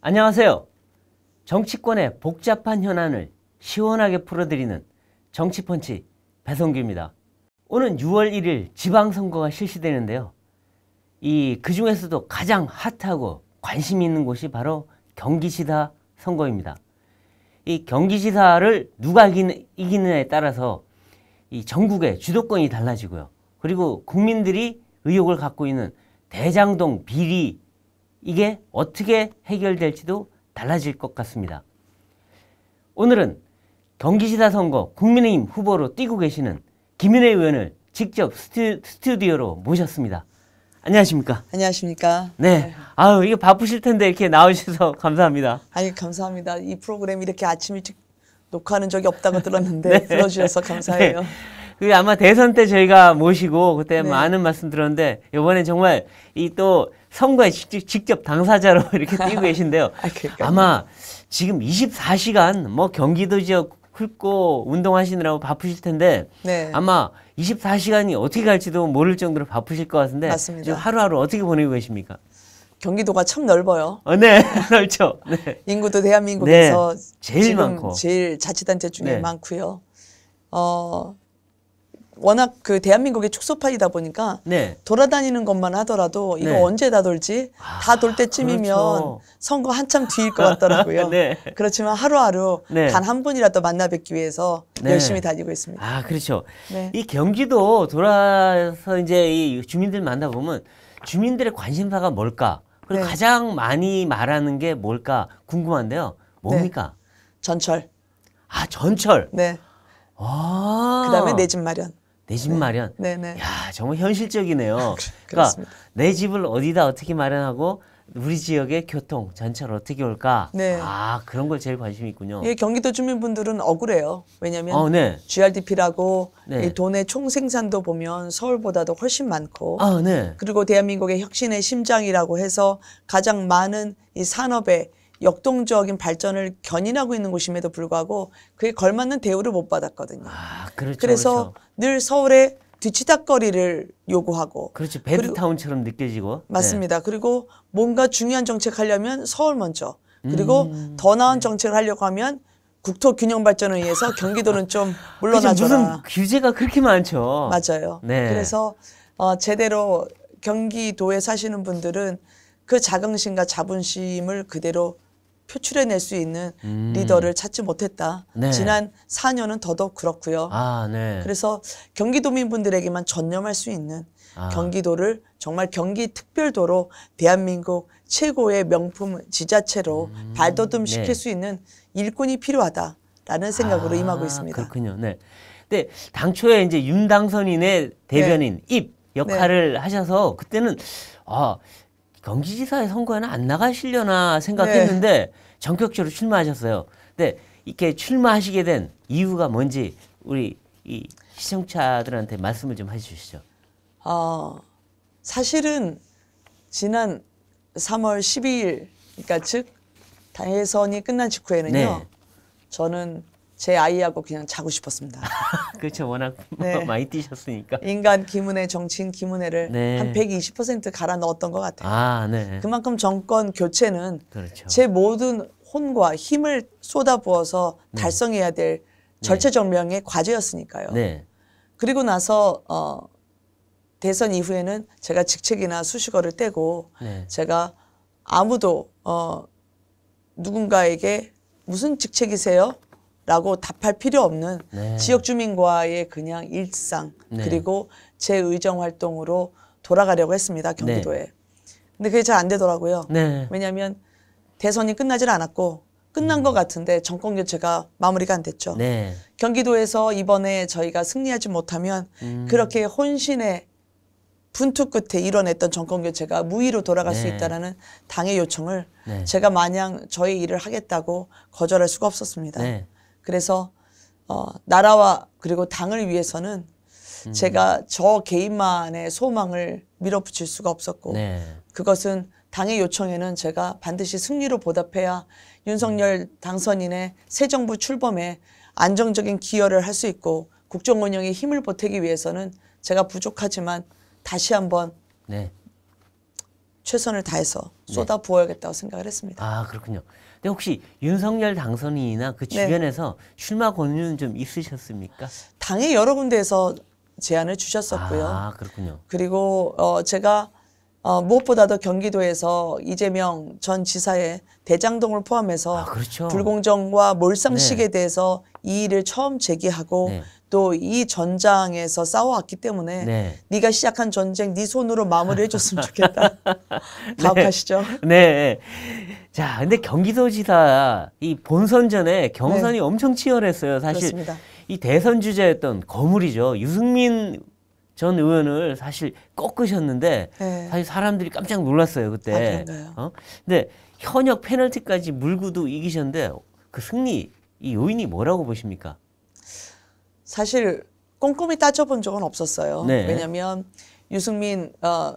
안녕하세요. 정치권의 복잡한 현안을 시원하게 풀어드리는 정치펀치 배성규입니다. 오는 6월 1일 지방선거가 실시되는데요. 이 그중에서도 가장 핫하고 관심이 있는 곳이 바로 경기시사 선거입니다. 이 경기시사를 누가 이기는, 에 따라서 이 전국의 주도권이 달라지고요. 그리고 국민들이 의혹을 갖고 있는 대장동 비리 이게 어떻게 해결될지도 달라질 것 같습니다. 오늘은 경기시사 선거 국민의힘 후보로 뛰고 계시는 김윤혜 의원을 직접 스튜, 스튜디오로 모셨습니다. 안녕하십니까. 안녕하십니까. 네. 네. 아유, 이게 바쁘실 텐데 이렇게 나오셔서 감사합니다. 아니, 감사합니다. 이 프로그램 이렇게 아침 일찍 녹화하는 적이 없다고 들었는데 네. 불러주셔서 감사해요. 네. 그 아마 대선 때 저희가 모시고 그때 네. 많은 말씀 들었는데 이번에 정말 이 또 선거에 직 직접 당사자로 이렇게 뛰고 계신데요. 아, 아마 지금 24시간 뭐 경기도 지역 훑고 운동하시느라고 바쁘실 텐데 네. 아마 24시간이 어떻게 갈지도 모를 정도로 바쁘실 것 같은데 맞습니다. 하루하루 어떻게 보내고 계십니까? 경기도가 참 넓어요. 어, 네, 넓죠. 네. 인구도 대한민국에서 네, 제일 많고 제일 자치단체 중에 네. 많고요. 어, 워낙 그 대한민국의 축소판이다 보니까 네. 돌아다니는 것만 하더라도 이거 네. 언제 다 돌지? 다돌 아, 때쯤이면 그렇죠. 선거 한참 뒤일 것 같더라고요. 네. 그렇지만 하루하루 네. 단한 분이라도 만나 뵙기 위해서 네. 열심히 다니고 있습니다. 아, 그렇죠. 네. 이 경기도 돌아서 이제 이 주민들 만나 보면 주민들의 관심사가 뭘까? 그리고 가장 많이 말하는 게 뭘까 궁금한데요. 뭡니까? 전철. 아, 전철. 네. 아~ 그다음에 내 집 마련. 내집 네. 마련. 네네. 네. 야 정말 현실적이네요. 그러니까 내 집을 어디다 어떻게 마련하고 우리 지역의 교통, 전철 어떻게 올까? 네. 아, 그런 걸 제일 관심이 있군요. 예, 경기도 주민분들은 억울해요. 왜냐면 어, 네. GRDP라고 네. 이 돈의 총생산도 보면 서울보다도 훨씬 많고 아, 네. 그리고 대한민국의 혁신의 심장이라고 해서 가장 많은 이 산업의 역동적인 발전을 견인하고 있는 곳임에도 불구하고 그에 걸맞는 대우를 못 받았거든요. 아, 그렇죠, 그래서늘 그렇죠. 서울에 뒤치닥거리를 요구하고 그렇지 배드타운처럼 느껴지고 네. 맞습니다. 네. 그리고 뭔가 중요한 정책하려면 서울 먼저 그리고 음. 더 나은 네. 정책을 하려고 하면 국토 균형 발전을 위해서 경기도는 좀 물러나줘라. 무슨 규제가 그렇게 많죠. 맞아요. 네. 그래서 어, 제대로 경기도에 사시는 분들은 그 자긍심과 자본심을 그대로 표출해낼 수 있는 음. 리더를 찾지 못했다. 네. 지난 4년은 더더욱 그렇고요. 아, 네. 그래서 경기도민분들에게만 전념할 수 있는 아. 경기도를 정말 경기특별도로 대한민국 최고의 명품 지자체로 음. 발돋움 시킬 네. 수 있는 일꾼이 필요하다라는 생각으로 아, 임하고 있습니다. 그렇군요. 네. 근데 당초에 이제 윤당선인의 대변인 네. 입 역할을 네. 하셔서 그때는 아 경기지사의 선거에는 안 나가시려나 생각했는데 네. 전격적으로 출마하셨어요. 근데 이렇게 출마하시게 된 이유가 뭔지 우리 이 시청자들한테 말씀을 좀 해주시죠. 어, 사실은 지난 3월 12일, 그러니까 즉 대선이 끝난 직후에는요. 네. 저는 제 아이하고 그냥 자고 싶었습니다. 그렇죠. 워낙 네. 많이 뛰셨으니까. 인간 김은혜, 정치인 김은혜를 네. 한120% 갈아 넣었던 것 같아요. 아, 네. 그만큼 정권 교체는 그렇죠. 제 모든 혼과 힘을 쏟아부어서 네. 달성해야 될 네. 절체절명의 과제였으니까요. 네. 그리고 나서 어, 대선 이후에는 제가 직책이나 수식어를 떼고 네. 제가 아무도 어, 누군가에게 무슨 직책이세요? 라고 답할 필요 없는 네. 지역 주민과의 그냥 일상 네. 그리고 제 의정 활동으로 돌아가려고 했습니다 네. 경기도에 네. 근데 그게 잘 안 되더라고요 네. 왜냐하면 대선이 끝나질 않았고 끝난 음. 것 같은데 정권 교체가 마무리가 안 됐죠 네. 경기도에서 이번에 저희가 승리하지 못하면 음. 그렇게 혼신의 분투 끝에 이뤄냈던 정권 교체가 무위로 돌아갈 네. 수 있다라는 당의 요청을 네. 제가 마냥 저의 일을 하겠다고 거절할 수가 없었습니다. 네. 그래서 어, 나라와 그리고 당을 위해서는 음. 제가 저 개인만의 소망을 밀어붙일 수가 없었고 네. 그것은 당의 요청에는 제가 반드시 승리로 보답해야 윤석열 음. 당선인의 새 정부 출범에 안정적인 기여를 할 수 있고 국정 운영의 힘을 보태기 위해서는 제가 부족하지만 다시 한번 네. 최선을 다해서 네. 쏟아 부어야겠다고 생각을 했습니다. 아 그렇군요. 근데 혹시 윤석열 당선인이나 그 네. 주변에서 네. 출마 권유는 좀 있으셨습니까? 당이 여러 군데에서 제안을 주셨었고요. 아, 그렇군요. 그리고 어 제가 어, 무엇보다도 경기도에서 이재명 전 지사의 대장동을 포함해서 아, 그렇죠. 불공정과 몰상식에 네. 대해서 이의를 처음 제기하고 네. 또이 전장에서 싸워왔기 때문에 네. 네가 시작한 전쟁 네 손으로 마무리해 줬으면 좋겠다. 네. 네. 가혹하시죠? 네. 자, 근데 경기도지사 이 본선 전에 경선이 네. 엄청 치열했어요. 사실 그렇습니다. 이 대선 주자였던 거물이죠. 유승민 전 의원을 사실 꺾으셨는데 네. 사실 사람들이 깜짝 놀랐어요 그때. 아, 어? 근데 현역 페널티까지 물고도 이기셨는데 그 승리 이 요인이 뭐라고 보십니까? 사실 꼼꼼히 따져본 적은 없었어요. 네. 왜냐하면 유승민 어,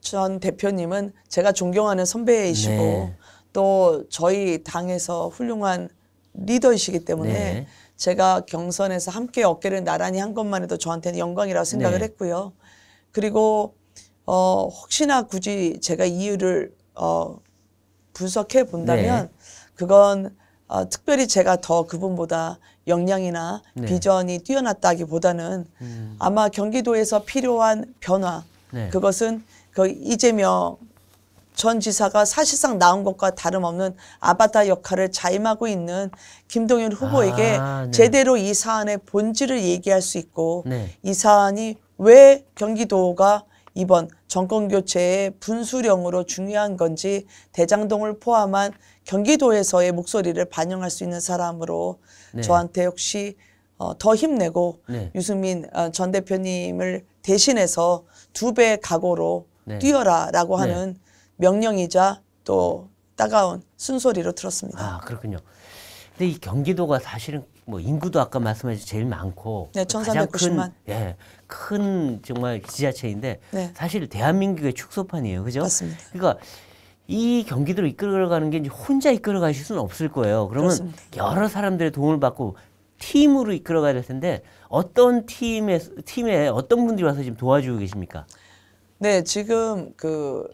전 대표님은 제가 존경하는 선배이시고 네. 또 저희 당에서 훌륭한 리더이시기 때문에 네. 제가 경선에서 함께 어깨를 나란히 한 것만 해도 저한테는 영광이라고 생각을 네. 했고요. 그리고 어, 혹시나 굳이 제가 이유를 어, 분석해 본다면 네. 그건 어, 특별히 제가 더 그분보다 역량이나 네. 비전이 뛰어났다기보다는 음. 아마 경기도에서 필요한 변화 네. 그것은 그 이재명 전 지사가 사실상 나온 것과 다름없는 아바타 역할을 자임하고 있는 김동연 후보에게 아, 네. 제대로 이 사안의 본질을 얘기할 수 있고 네. 이 사안이 왜 경기도가 이번 정권 교체의 분수령으로 중요한 건지 대장동을 포함한 경기도에서의 목소리를 반영할 수 있는 사람으로 네. 저한테 역시 어, 더 힘내고 네. 유승민 어, 전 대표님을 대신해서 두 배 각오로 네. 뛰어라라고 네. 하는 명령이자 또 따가운 순소리로 들었습니다. 아 그렇군요. 근데 이 경기도가 사실은 뭐 인구도 아까 말씀하신 제일 많고 네, 가장 큰, 예, 큰 정말 지자체인데 네. 사실 대한민국의 축소판이에요, 그죠? 맞습니다. 그러니까 이경기도를 이끌어가는 게 이제 혼자 이끌어가실 수는 없을 거예요. 그러면 그렇습니다. 여러 사람들의 도움을 받고 팀으로 이끌어가야 될 텐데 어떤 팀에 팀에 어떤 분들이 와서 지금 도와주고 계십니까? 네, 지금 그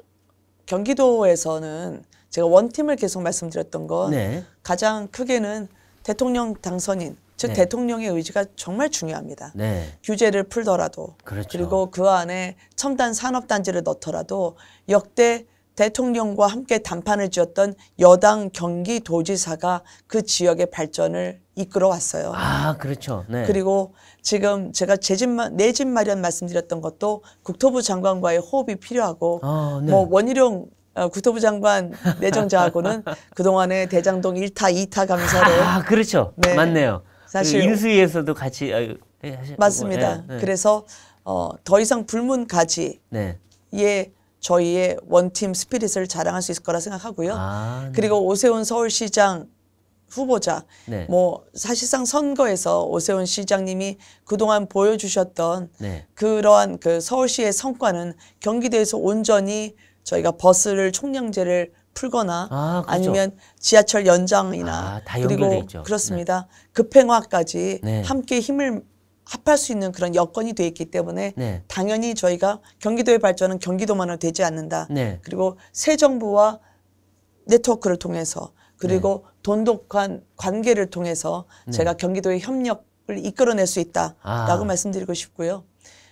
경기도에서는 제가 원팀을 계속 말씀드렸던 건 네. 가장 크게는 대통령 당선인 즉 네. 대통령의 의지가 정말 중요합니다. 네. 규제를 풀더라도 그렇죠. 그리고 그 안에 첨단 산업 단지를 넣더라도 역대 대통령과 함께 단판을 지었던 여당 경기도지사가 그 지역의 발전을 이끌어왔어요. 아, 그렇죠. 네. 그리고 지금 제가 제집내집 마련 말씀드렸던 것도 국토부 장관과의 호흡이 필요하고 아, 네. 뭐 원희룡 어, 국토부 장관 내정자하고는 그동안에 대장동 1타, 2타 감사로 아, 그렇죠. 네. 맞네요. 사실 그 인수위에서도 같이 아 예, 맞습니다. 예, 네, 그래서 어, 더 이상 불문가지 예. 네. 저희의 원팀 스피릿을 자랑할 수 있을 거라 생각하고요. 아, 네. 그리고 오세훈 서울시장 후보자 네. 뭐 사실상 선거에서 오세훈 시장님이 그동안 보여주셨던 네. 그러한 그 서울시의 성과는 경기도에서 온전히 저희가 버스를 총량제를 풀거나 아, 그렇죠. 니면 지하철 연장이나 아, 그리고 그렇습니다. 네. 급행화까지 네. 함께 힘을 합할 수 있는 그런 여건이 돼 있기 때문에 네. 당연히 저희가 경기도의 발전은 경기도만으로 되지 않는다. 네. 그리고 새 정부와 네트워크를 통해서 그리고 네. 돈독한 관계를 통해서 네. 제가 경기도의 협력을 이끌어낼 수 있다라고 아. 말씀드리고 싶고요.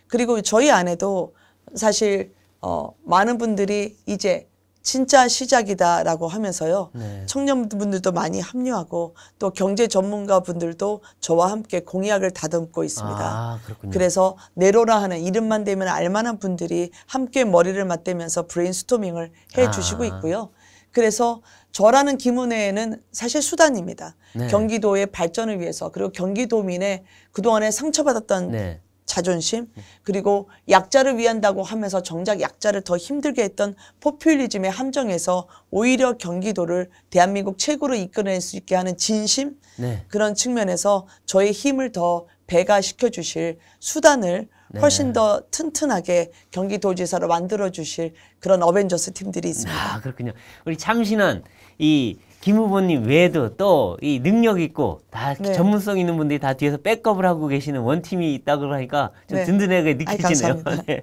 그리고 저희 안에도 사실 어, 많은 분들이 이제 진짜 시작이다라고 하면서요. 네. 청년분들도 많이 합류하고 또 경제 전문가 분들도 저와 함께 공약을 다듬고 있습니다. 아, 그래서 내로라 하는 이름만 되면 알만한 분들이 함께 머리를 맞대면서 브레인스토밍을 해 아. 주시고 있고요. 그래서 저라는 김은혜는 사실 수단입니다. 네. 경기도의 발전을 위해서 그리고 경기도민의 그동안에 상처받았던 네. 자존심 그리고 약자를 위한다고 하면서 정작 약자를 더 힘들게 했던 포퓰리즘의 함정에서 오히려 경기도를 대한민국 최고로 이끌어낼 수 있게 하는 진심 네. 그런 측면에서 저의 힘을 더 배가시켜 주실 수단을 네. 훨씬 더 튼튼하게 경기도지사로 만들어 주실 그런 어벤져스 팀들이 있습니다. 아, 그렇군요. 우리 참신한 이김 후보님 외에도 또 이 능력 있고 다 네. 전문성 있는 분들이 다 뒤에서 백업을 하고 계시는 원팀이 있다고 하니까 좀 네. 든든하게 느껴지네요. 네. 예.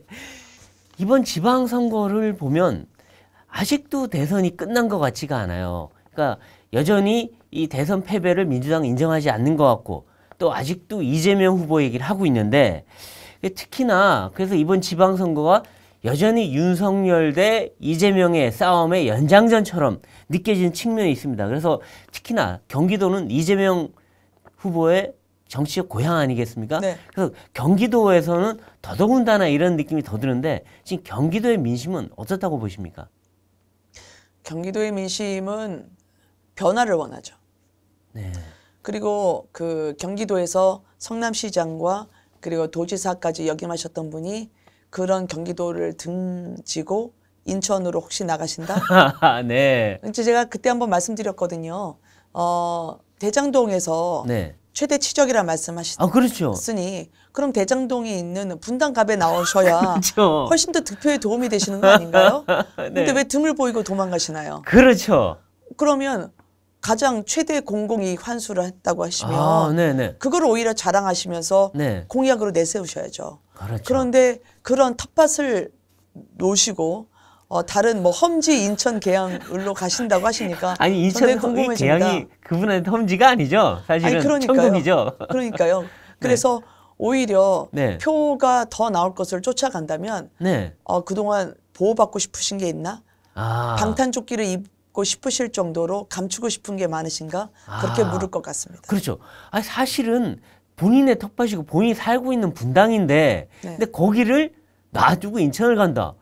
이번 지방선거를 보면 아직도 대선이 끝난 것 같지가 않아요. 그러니까 여전히 이 대선 패배를 민주당 인정하지 않는 것 같고 또 아직도 이재명 후보 얘기를 하고 있는데 특히나 그래서 이번 지방선거가 여전히 윤석열 대 이재명의 싸움의 연장전처럼 느껴지는 측면이 있습니다. 그래서 특히나 경기도는 이재명 후보의 정치적 고향 아니겠습니까? 네. 그래서 경기도에서는 더더군다나 이런 느낌이 더 드는데 지금 경기도의 민심은 어떻다고 보십니까? 경기도의 민심은 변화를 원하죠. 네. 그리고 그 경기도에서 성남시장과 그리고 도지사까지 역임하셨던 분이 그런 경기도를 등지고 인천으로 혹시 나가신다? 네. 이제 그러니까 제가 그때 한번 말씀드렸거든요. 어, 대장동에서 네. 최대 치적이라 말씀하시으니 아, 그렇죠. 그럼 대장동에 있는 분당갑에 나오셔야 그렇죠. 훨씬 더 득표에 도움이 되시는 거 아닌가요? 네. 근데 왜 등을 보이고 도망가시나요? 그렇죠. 그러면 가장 최대 공공이익 환수를 했다고 하시면 아, 네네. 네. 그걸 오히려 자랑하시면서 네. 공약으로 내세우셔야죠. 그렇죠. 그런데 그런 텃밭을 놓으시고 어, 다른 뭐 험지 인천 계양을로 가신다고 하시니까 아니 인천 궁금해집니다. 계양이 그분한테 험지가 아니죠 사실은 아니, 그러니까요. 천국이죠. 그러니까요. 네. 그래서 오히려 네. 표가 더 나올 것을 쫓아간다면 네. 어, 그동안 보호받고 싶으신 게 있나? 아. 방탄조끼를 입고 싶으실 정도로 감추고 싶은 게 많으신가? 그렇게 아. 물을 것 같습니다. 그렇죠. 아 사실은 본인의 텃밭이고 본인이 살고 있는 분당인데 네. 근데 거기를 놔두고 인천을 간다.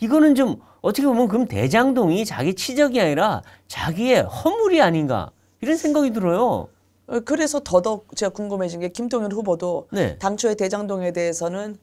이거는 좀 어떻게 보면 그럼 대장동이 자기 치적이 아니라 자기의 허물이 아닌가 이런 생각이 들어요. 어, 그래서 더더욱 제가 궁금해진 게 김동연 후보도 네. 당초에 대장동에 대해서는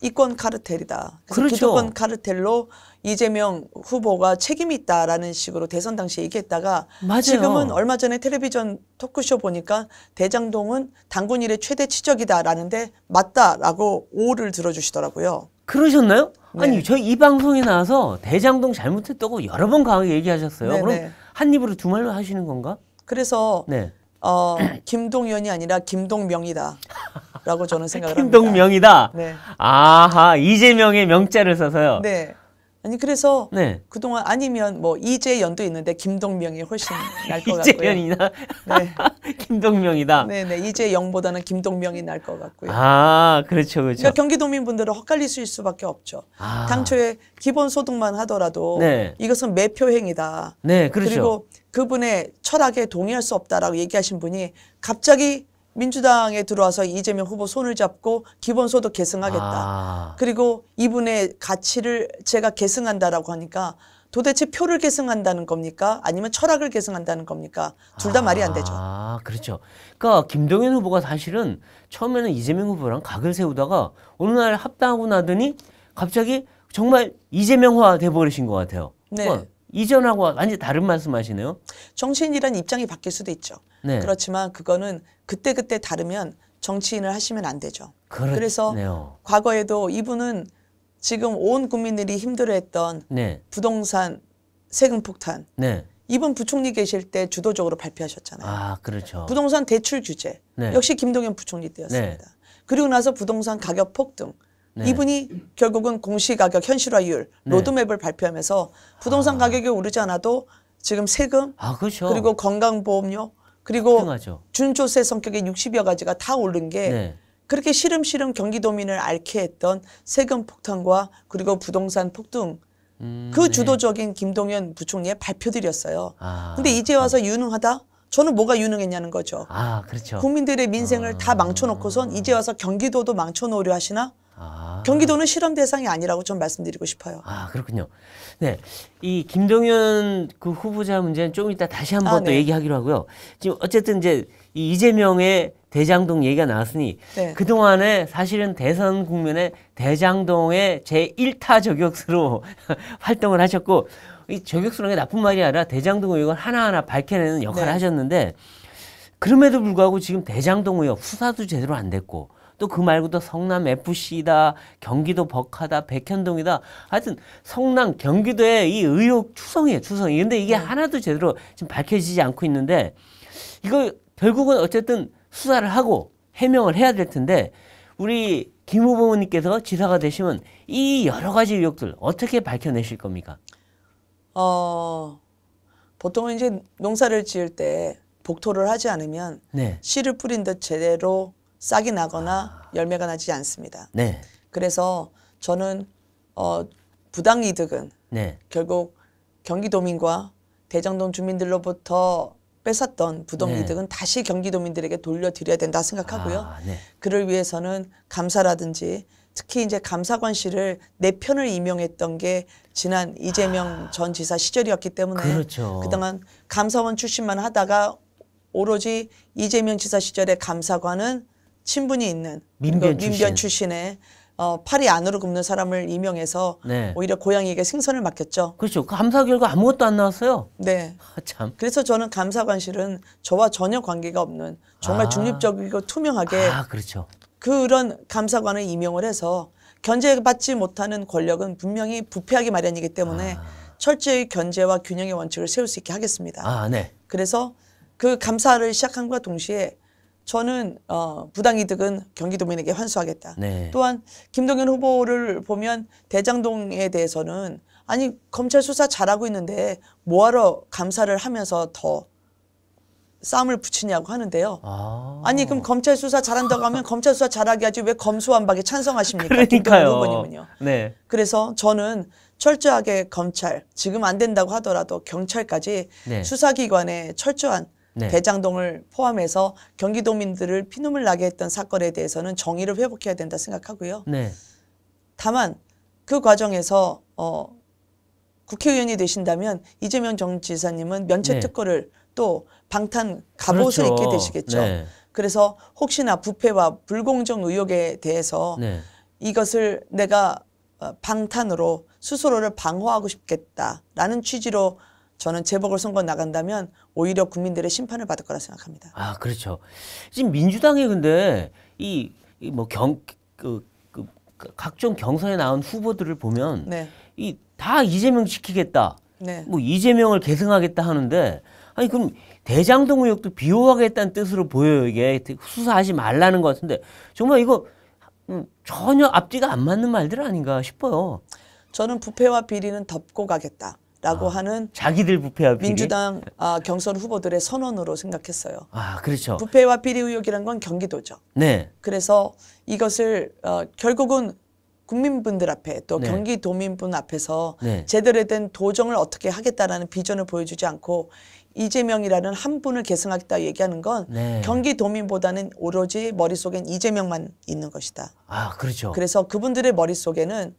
이권 카르텔이다. 그렇죠. 기득권 카르텔로 이재명 후보가 책임이 있다라는 식으로 대선 당시 에 얘기했다가 맞아요. 지금은 얼마 전에 텔레비전 토크쇼 보니까 대장동은 당군 일의 최대 치적이다라는데 맞다라고 오를 들어주시더라고요. 그러셨나요? 네. 아니 저희 이 방송에 나와서 대장동 잘못했다고 여러 번 강하게 얘기하셨어요. 네네. 그럼 네. 한 입으로 두 말로 하시는 건가? 그래서 네. 어, 김동연이 아니라 김동명이다라고 저는 생각을 합니다. 김동명이다. 네. 아하 이재명의 명자를 써서요. 네. 아니 그래서 네. 그동안 아니면 뭐 이재연도 있는데 김동명이 훨씬 날 것 같고요. 이재연이나 네. 김동명이다. 네네 네. 이재영보다는 김동명이 날 것 같고요. 아 그렇죠 그렇죠. 그러니까 경기도민 분들은 헛갈리실 수밖에 없죠. 아. 당초에 기본소득만 하더라도 네. 이것은 매표행이다. 네 그렇죠. 그리고 그분의 철학에 동의할 수 없다라고 얘기하신 분이 갑자기 민주당에 들어와서 이재명 후보 손을 잡고 기본소득 계승하겠다. 아. 그리고 이분의 가치를 제가 계승한다라고 하니까 도대체 표를 계승한다는 겁니까? 아니면 철학을 계승한다는 겁니까? 둘다 아. 말이 안 되죠. 아, 그렇죠. 그러니까 김동연 후보가 사실은 처음에는 이재명 후보랑 각을 세우다가 어느 날 합당하고 나더니 갑자기 정말 이재명화 돼버리신 것 같아요. 네. 어, 이전하고 완전히 다른 말씀하시네요. 정치인이란 입장이 바뀔 수도 있죠. 네. 그렇지만 그거는 그때그때 다르면 정치인을 하시면 안 되죠. 그렇네요. 그래서 과거에도 이분은 지금 온 국민들이 힘들어했던 네. 부동산 세금 폭탄 네. 이번 부총리 계실 때 주도적으로 발표하셨잖아요. 아, 그렇죠. 부동산 대출 규제. 네. 역시 김동연 부총리 때였습니다. 네. 그리고 나서 부동산 가격 폭등. 네. 이분이 결국은 공시가격 현실화율 네. 로드맵을 발표하면서 부동산 아. 가격이 오르지 않아도 지금 세금 아, 그렇죠. 그리고 건강보험료 그리고 급등하죠. 준조세 성격의 60여 가지가 다 오른 게 네. 그렇게 시름시름 경기도민을 앓게 했던 세금 폭탄과 그리고 부동산 폭등 음, 그 네. 주도적인 김동연 부총리의 발표들이었어요. 아, 근데 이제 아. 와서 유능하다? 저는 뭐가 유능했냐는 거죠. 아, 그렇죠. 국민들의 민생을 아, 다 망쳐놓고선 이제 와서 경기도도 망쳐놓으려 하시나? 아. 경기도는 실험 대상이 아니라고 좀 말씀드리고 싶어요. 아 그렇군요. 네, 이 김동연 그 후보자 문제는 조금 이따 다시 한번 아, 또 네. 얘기하기로 하고요. 지금 어쨌든 이제 이 이재명의 대장동 얘기가 나왔으니 네. 그 동안에 사실은 대선 국면에 대장동의 제 1타 저격수로 활동을 하셨고 이 저격수라는 게 나쁜 말이 아니라 대장동 의혹을 하나하나 밝혀내는 역할을 네. 하셨는데 그럼에도 불구하고 지금 대장동 의혹 수사도 제대로 안 됐고. 또그 말고도 성남 FC다, 경기도 벅하다, 백현동이다. 하여튼 성남, 경기도의 이 의혹 추성이에요, 추성이. 근데 이게 네. 하나도 제대로 지금 밝혀지지 않고 있는데 이거 결국은 어쨌든 수사를 하고 해명을 해야 될 텐데 우리 김 후보님께서 지사가 되시면 이 여러 가지 의혹들 어떻게 밝혀내실 겁니까? 어, 보통은 이제 농사를 지을 때 복토를 하지 않으면 네. 씨를 뿌린 듯 제대로 싹이 나거나 열매가 나지 않습니다. 네. 그래서 저는 어, 부당 이득은 네. 결국 경기도민과 대장동 주민들로부터 뺏었던 부동 네. 이득은 다시 경기도민들에게 돌려드려야 된다 생각하고요. 아, 네. 그를 위해서는 감사라든지 특히 이제 감사관실을 내 편을 임명했던 게 지난 이재명 아, 전 지사 시절이었기 때문에 그렇죠. 그동안 감사원 출신만 하다가 오로지 이재명 지사 시절의 감사관은 친분이 있는 민변, 출신. 민변 출신의 어, 팔이 안으로 굽는 사람을 임명해서 네. 오히려 고양이에게 생선을 맡겼죠. 그렇죠. 그 감사 결과 아무것도 안 나왔어요. 네. 아, 참. 그래서 저는 감사관실은 저와 전혀 관계가 없는 정말 아. 중립적이고 투명하게 아, 그렇죠. 그런 감사관을 임명을 해서 견제받지 못하는 권력은 분명히 부패하기 마련이기 때문에 아. 철저히 견제와 균형의 원칙을 세울 수 있게 하겠습니다. 아, 네. 그래서 그 감사를 시작함과 한 동시에 저는 어, 부당이득은 경기도민에게 환수하겠다. 네. 또한 김동연 후보를 보면 대장동에 대해서는 아니 검찰 수사 잘하고 있는데 뭐하러 감사를 하면서 더 싸움을 붙이냐고 하는데요. 아. 니 그럼 검찰 수사 잘한다고 하면 검찰 수사 잘하게 하지 왜 검수완박에 찬성하십니까? 그러니까요. 후보님은요. 네. 그래서 저는 철저하게 검찰 지금 안 된다고 하더라도 경찰까지 네. 수사기관에 철저한 네. 대장동을 포함해서 경기도민들을 피눈물 나게 했던 사건에 대해서는 정의를 회복해야 된다 생각하고요. 네. 다만 그 과정에서 어 국회의원이 되신다면 이재명 정지사님은 면책 네. 특허를 또 방탄 갑옷을 그렇죠. 입게 되시겠죠. 네. 그래서 혹시나 부패와 불공정 의혹에 대해서 네. 이것을 내가 어, 방탄으로 스스로를 방어하고 싶겠다라는 취지로 저는 재보궐선거 나간다면 오히려 국민들의 심판을 받을 거라 생각합니다. 아 그렇죠. 지금 민주당이 근데 이 뭐경그 그, 그, 각종 경선에 나온 후보들을 보면 네. 이다 이재명 지키겠다. 네. 뭐 이재명을 계승하겠다 하는데 아니 그럼 대장동 의혹도 비호하겠다는 뜻으로 보여요 이게 수사하지 말라는 것 같은데 정말 이거 음, 전혀 앞뒤가 안 맞는 말들 아닌가 싶어요. 저는 부패와 비리는 덮고 가겠다. 라고 아, 하는 자기들 부패와 비리? 민주당 아, 경선 후보들의 선언으로 생각했어요. 아 그렇죠. 부패와 비리 의혹이란 건 경기도죠. 네. 그래서 이것을 어, 결국은 국민분들 앞에 또 네. 경기도민분 앞에서 네. 제대로 된 도정을 어떻게 하겠다라는 비전을 보여주지 않고 이재명이라는 한 분을 계승하겠다 얘기하는 건 네. 경기도민보다는 오로지 머릿속엔 이재명만 있는 것이다. 아 그렇죠. 그래서 그분들의 머릿속에는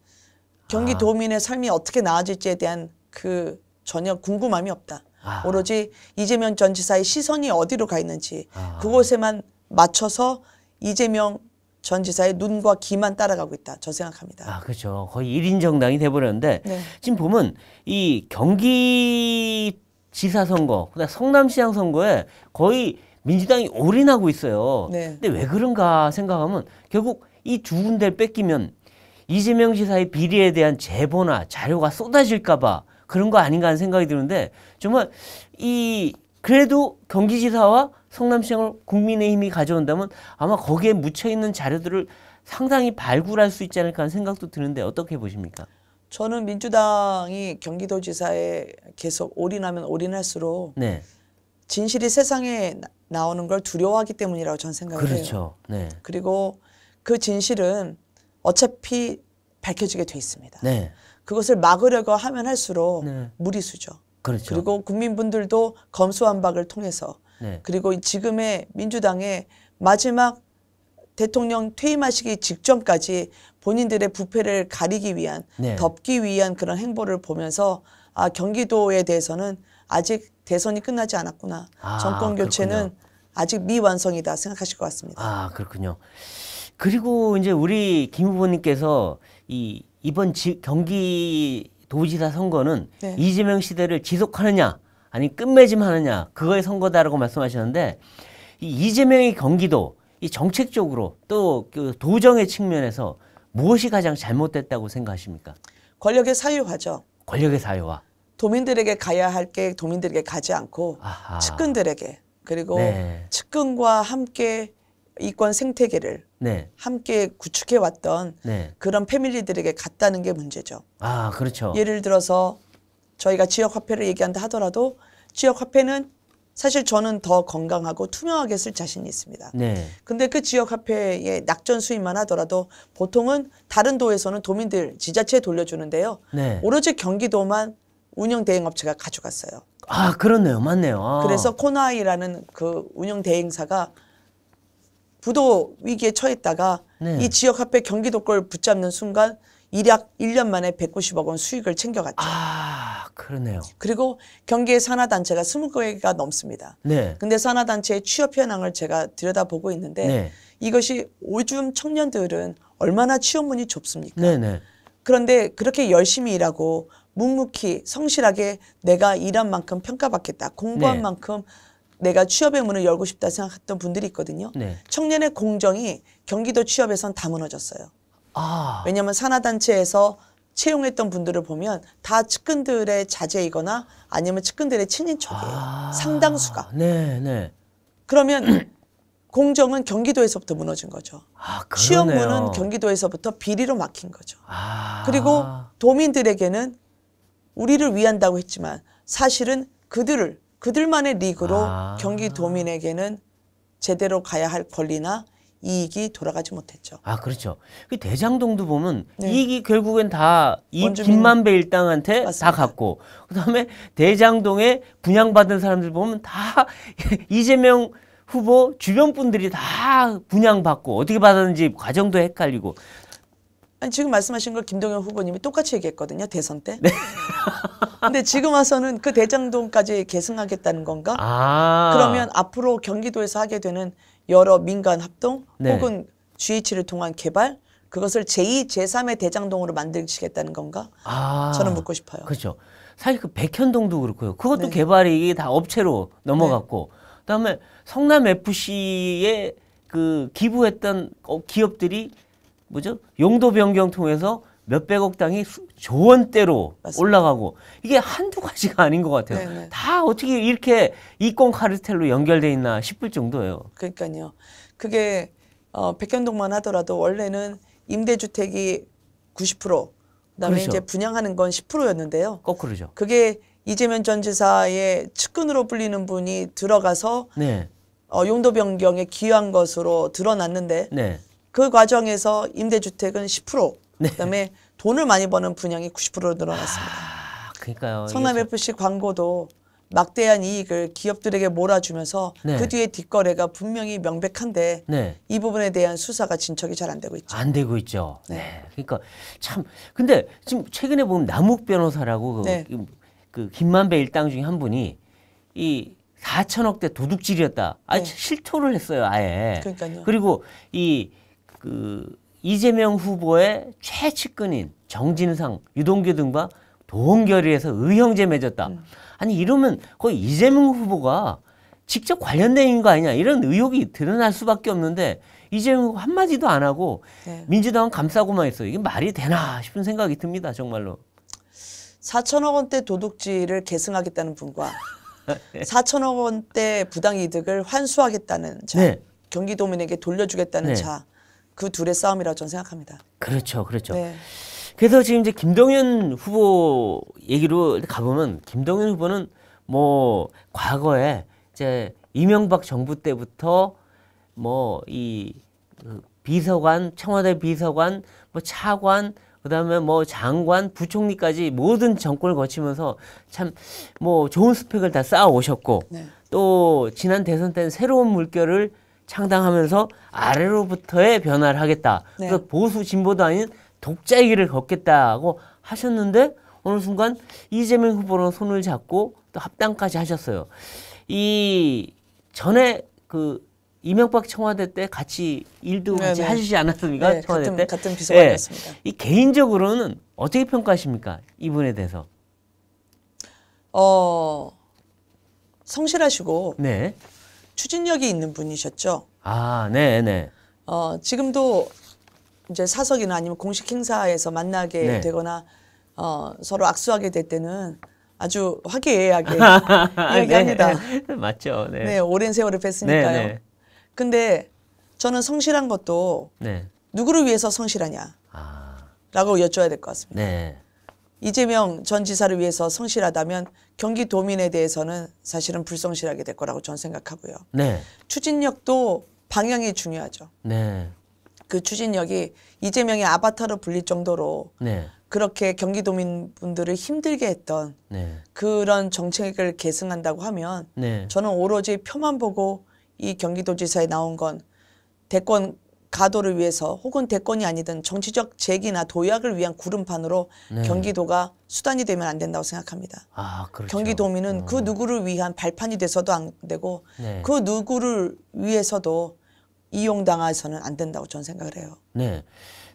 경기도민의 아. 삶이 어떻게 나아질지에 대한 그 전혀 궁금함이 없다. 아. 오로지 이재명 전 지사의 시선이 어디로 가 있는지 아. 그곳에만 맞춰서 이재명 전 지사의 눈과 귀만 따라가고 있다. 저 생각합니다. 아, 그렇죠. 거의 1인 정당이 돼버렸는데 네. 지금 보면 이 경기 지사 선거, 그다음 성남시장 선거에 거의 민주당이 올인하고 있어요. 네. 근데 왜 그런가 생각하면 결국 이 두 군데를 뺏기면 이재명 지사의 비리에 대한 제보나 자료가 쏟아질까봐 그런 거 아닌가 하는 생각이 드는데 정말 이 그래도 경기지사와 성남시장을 국민의힘이 가져온다면 아마 거기에 묻혀있는 자료들을 상당히 발굴할 수 있지 않을까 하는 생각도 드는데 어떻게 보십니까? 저는 민주당이 경기도지사에 계속 올인하면 올인할수록 네. 진실이 세상에 나오는 걸 두려워하기 때문이라고 저는 생각해요. 그렇죠. 네. 그리고 그 진실은 어차피 밝혀지게 돼 있습니다. 네. 그것을 막으려고 하면 할수록 네. 무리수죠. 그렇죠. 그리고 국민분들도 검수완박을 통해서 네. 그리고 지금의 민주당의 마지막 대통령 퇴임하시기 직전까지 본인들의 부패를 가리기 위한 네. 덮기 위한 그런 행보를 보면서 아 경기도에 대해서는 아직 대선이 끝나지 않았구나. 아, 정권 교체는 그렇군요. 아직 미완성이다 생각하실 것 같습니다. 아 그렇군요. 그리고 이제 우리 김 후보님께서 이 이번 지, 경기 도지사 선거는 네. 이재명 시대를 지속하느냐 아니 끝맺음하느냐 그거의 선거다라고 말씀하셨는데 이 이재명의 경기도 이 정책적으로 또그 도정의 측면에서 무엇이 가장 잘못됐다고 생각하십니까? 권력의 사유화죠. 권력의 사유화. 도민들에게 가야 할 게 도민들에게 가지 않고 아하. 측근들에게 그리고 네. 측근과 함께 이권 생태계를 네. 함께 구축해 왔던 네. 그런 패밀리들에게 갔다는 게 문제죠. 아, 그렇죠. 예를 들어서 저희가 지역 화폐를 얘기한다 하더라도 지역 화폐는 사실 저는 더 건강하고 투명하게 쓸 자신이 있습니다. 네. 근데 그 지역 화폐의 낙전 수입만 하더라도 보통은 다른 도에서는 도민들 지자체에 돌려주는데요. 네. 오로지 경기도만 운영 대행 업체가 가져갔어요. 아, 그렇네요. 맞네요. 아. 그래서 코나이라는 그 운영 대행사가 부도 위기에 처했다가 네. 이 지역 화폐 경기도걸 붙잡는 순간 일약 1년 만에 190억 원 수익을 챙겨갔죠. 아, 그러네요. 그리고 경기의 산하단체가 20개가 넘습니다. 네. 근데 산하단체의 취업 현황을 제가 들여다보고 있는데 네. 이것이 오줌 청년들은 얼마나 취업문이 좁습니까? 네네. 네. 그런데 그렇게 열심히 일하고 묵묵히 성실하게 내가 일한 만큼 평가받겠다. 공부한 네. 만큼 내가 취업의 문을 열고 싶다 생각했던 분들이 있거든요. 네. 청년의 공정이 경기도 취업에선 다 무너졌어요. 아. 왜냐하면 산하단체에서 채용했던 분들을 보면 다 측근들의 자제이거나 아니면 측근들의 친인척이에요. 아. 상당수가. 네, 네. 그러면 공정은 경기도에서부터 무너진 거죠. 아, 취업문은 경기도에서부터 비리로 막힌 거죠. 아. 그리고 도민들에게는 우리를 위한다고 했지만 사실은 그들을 그들만의 리그로 아. 경기도민에게는 제대로 가야 할 권리나 이익이 돌아가지 못했죠. 아 그렇죠. 그 대장동도 보면 네. 이익이 결국엔 다 이 김만배 일당한테 맞습니다. 다 갔고 그다음에 대장동에 분양받은 사람들 보면 다 이재명 후보 주변 분들이 다 분양받고 어떻게 받았는지 그 과정도 헷갈리고 아니, 지금 말씀하신 걸 김동연 후보님이 똑같이 얘기했거든요. 대선 때. 네. 근데 지금 와서는 그 대장동까지 계승하겠다는 건가? 아. 그러면 앞으로 경기도에서 하게 되는 여러 민간 합동 네. 혹은 GH를 통한 개발 그것을 제2, 제3의 대장동으로 만들시겠다는 건가? 아. 저는 묻고 싶어요. 그렇죠. 사실 그 백현동도 그렇고요. 그것도 네. 개발이 다 업체로 네. 넘어갔고 그다음에 성남 FC에 그 기부했던 어, 기업들이 뭐죠? 용도 변경 통해서 몇백억 당이 조원대로 맞습니다. 올라가고 이게 한두 가지가 아닌 것 같아요. 네네. 네. 다 어떻게 이렇게 이권 카르텔로 연결돼 있나 싶을 정도예요. 그러니까요. 그게 어, 백현동만 하더라도 원래는 임대주택이 90% 그다음에 그렇죠. 이제 분양하는 건 10%였는데요. 거꾸로죠. 그게 이재명 전 지사의 측근으로 불리는 분이 들어가서 네. 어, 용도 변경에 기여한 것으로 드러났는데 네. 그 과정에서 임대주택은 10% 네. 그다음에 돈을 많이 버는 분양이 90%로 늘어났습니다. 아, 그러니까요. 성남 FC 광고도 막대한 이익을 기업들에게 몰아주면서 네. 그 뒤에 뒷거래가 분명히 명백한데 네. 이 부분에 대한 수사가 진척이 잘 안 되고 있죠. 안 되고 있죠. 네. 네. 그러니까 참 근데 지금 최근에 보면 남욱 변호사라고 그, 네. 그 김만배 일당 중에 한 분이 이 4천억대 도둑질이었다. 아 실토를 했어요, 아예. 그러니까요. 그리고 이그 이재명 후보의 최측근인 정진상, 유동규 등과 동결의에서 의형제 맺었다. 음. 아니 이러면 거의 이재명 후보가 직접 관련된 거 아니냐 이런 의혹이 드러날 수밖에 없는데 이재명 후보 한마디도 안 하고 네. 민주당은 감싸고만 있어요. 이게 말이 되나 싶은 생각이 듭니다. 정말로. 4천억 원대 도둑질을 계승하겠다는 분과 4천억 원대 부당이득을 환수하겠다는 자 네. 경기도민에게 돌려주겠다는 네. 자그 둘의 싸움이라고 저는 생각합니다. 그렇죠, 그렇죠. 네. 그래서 지금 이제 김동연 후보 얘기로 가보면 김동연 후보는 뭐 과거에 이제 이명박 정부 때부터 뭐이 그 비서관, 청와대 비서관, 뭐 차관, 그다음에 뭐 장관, 부총리까지 모든 정권을 거치면서 참 뭐 좋은 스펙을 다 쌓아 오셨고 네. 또 지난 대선 때는 새로운 물결을 창당하면서 아래로부터의 변화를 하겠다. 네. 그래서 보수 진보도 아닌 독자의 길을 걷겠다고 하셨는데 어느 순간 이재명 후보랑 손을 잡고 또 합당까지 하셨어요. 이 전에 그 이명박 청와대 때 같이 일도 네, 같이 네. 하시지 않았습니까? 네, 청와대 같은, 때 같은 비서관이었습니다. 네. 이 개인적으로는 어떻게 평가하십니까? 이분에 대해서. 어 성실하시고 네. 추진력이 있는 분이셨죠. 아, 네, 네. 어, 지금도 이제 사석이나 아니면 공식 행사에서 만나게 네. 되거나 어, 서로 악수하게 될 때는 아주 화기애애하게 얘기합니다 아, 네, 맞죠. 네. 네. 오랜 세월을 뵀으니까요. 네, 네, 근데 저는 성실한 것도 네. 누구를 위해서 성실하냐? 아. 라고 여쭤야 될 것 같습니다. 네. 이재명 전 지사를 위해서 성실하다면 경기도민에 대해서는 사실은 불성실하게 될 거라고 저는 생각하고요. 네. 추진력도 방향이 중요하죠. 네. 그 추진력이 이재명의 아바타로 불릴 정도로 네. 그렇게 경기도민 분들을 힘들게 했던 네. 그런 정책을 계승한다고 하면 네. 저는 오로지 표만 보고 이 경기도지사에 나온 건 대권 가도를 위해서 혹은 대권이 아니든 정치적 재기나 도약을 위한 구름판으로 네. 경기도가 수단이 되면 안 된다고 생각합니다. 아, 그렇죠. 경기도민은 그 어. 그 누구를 위한 발판이 돼서도 안 되고 네. 그 누구를 위해서도 이용당해서는 안 된다고 저는 생각을 해요. 네.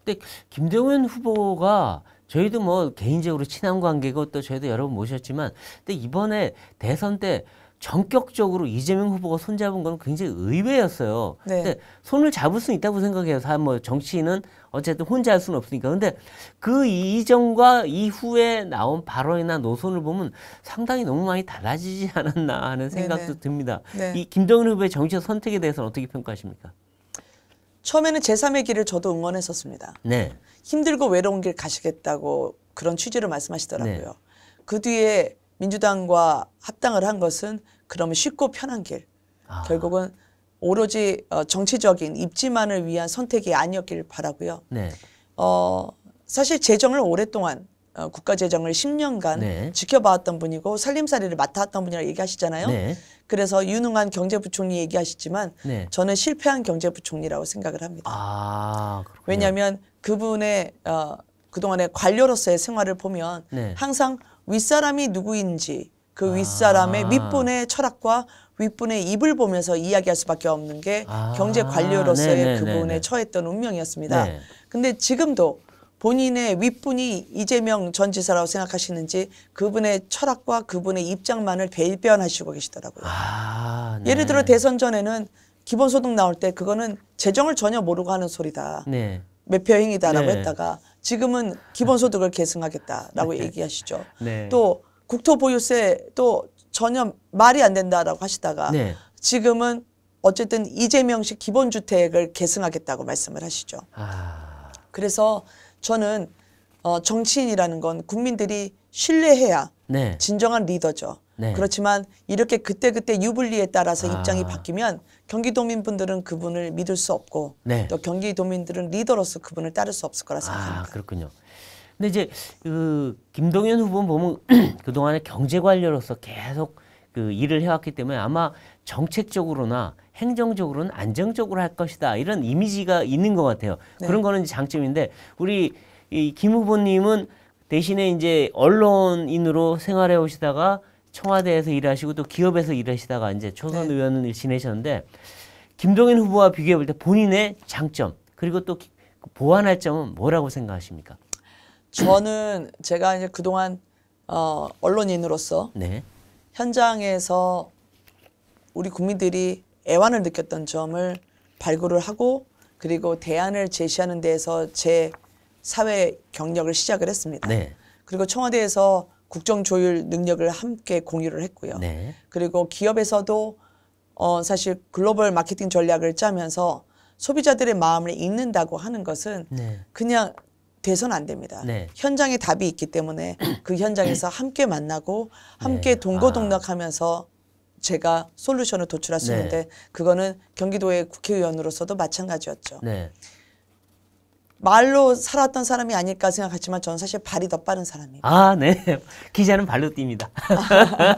근데 김정은 후보가 저희도 뭐 개인적으로 친한 관계고 또 저희도 여러 번 모셨지만 근데 이번에 대선 때 전격적으로 이재명 후보가 손잡은 건 굉장히 의외였어요. 네. 근데 손을 잡을 수 있다고 생각해요. 뭐 정치인은 어쨌든 혼자 할 수는 없으니까. 근데 그 이전과 이후에 나온 발언이나 노선을 보면 상당히 너무 많이 달라지지 않았나 하는 생각도 네네. 듭니다. 네. 이 김정은 후보의 정치적 선택에 대해서는 어떻게 평가하십니까? 처음에는 제3의 길을 저도 응원했었습니다. 네. 힘들고 외로운 길 가시겠다고 그런 취지로 말씀하시더라고요. 네. 그 뒤에 민주당과 합당을 한 것은 그러면 쉽고 편한 길. 아. 결국은 오로지 어, 정치적인 입지만을 위한 선택이 아니었길 바라고요. 네. 어, 사실 재정을 오랫동안 어, 국가 재정을 10년간 네. 지켜봤던 분이고 살림살이를 맡아왔던 분이라 고 얘기하시잖아요. 네. 그래서 유능한 경제부총리 얘기하시지만 네. 저는 실패한 경제부총리라고 생각을 합니다. 아, 왜냐하면 그분의 어, 그동안의 관료로서의 생활을 보면 네. 항상 윗사람이 누구인지 그 윗사람의 아. 윗분의 철학과 윗분의 입을 보면서 이야기할 수밖에 없는 게 아. 경제 관료로서의 네, 네 그분의 네, 네. 처했던 운명이었습니다. 네. 근데 지금도 본인의 윗분이 이재명 전 지사라고 생각하시는지 그분의 철학과 그분의 입장만을 배변하시고 계시더라고요. 아, 네. 예를 들어 대선 전에는 기본소득 나올 때 그거는 재정을 전혀 모르고 하는 소리다. 네. 매표 행위다라고 네. 했다가 지금은 기본소득을 계승하겠다라고 네. 얘기하시죠. 네. 또 국토보유세 또 전혀 말이 안 된다라고 하시다가 네. 지금은 어쨌든 이재명식 기본주택을 계승하겠다고 말씀을 하시죠. 아... 그래서 저는 어, 정치인이라는 건 국민들이 신뢰해야 네. 진정한 리더죠. 네. 그렇지만 이렇게 그때그때 유불리에 따라서 아. 입장이 바뀌면 경기도민분들은 그분을 믿을 수 없고 네. 또 경기도민들은 리더로서 그분을 따를 수 없을 거라 아, 생각합니다. 아, 그렇군요. 근데 이제 그 김동연 후보 보면 그동안에 경제 관료로서 계속 그 일을 해왔기 때문에 아마 정책적으로나 행정적으로는 안정적으로 할 것이다 이런 이미지가 있는 것 같아요. 네. 그런 거는 장점인데 우리 이 김 후보님은 대신에 이제 언론인으로 생활해 오시다가 청와대에서 일하시고 또 기업에서 일하시다가 이제 초선 네. 의원을 지내셨는데 김동연 후보와 비교해 볼 때 본인의 장점 그리고 또 보완할 점은 뭐라고 생각하십니까? 저는 제가 이제 그동안 어, 언론인으로서 네. 현장에서 우리 국민들이 애환을 느꼈던 점을 발굴을 하고 그리고 대안을 제시하는 데에서 제 사회 경력을 시작을 했습니다. 네. 그리고 청와대에서 국정 조율 능력을 함께 공유를 했고요. 네. 그리고 기업에서도 어 사실 글로벌 마케팅 전략을 짜면서 소비자들의 마음을 읽는다고 하는 것은 네. 그냥 돼선 안 됩니다. 네. 현장에 답이 있기 때문에 그 현장에서 네. 함께 만나고 네. 함께 동고동락하면서 아. 제가 솔루션을 도출할 수 있는데 네. 그거는 경기도의 국회의원으로서도 마찬가지였죠. 말로 살았던 사람이 아닐까 생각하지만 저는 사실 발이 더 빠른 사람이에요. 아, 네. 기자는 발로 뜁니다.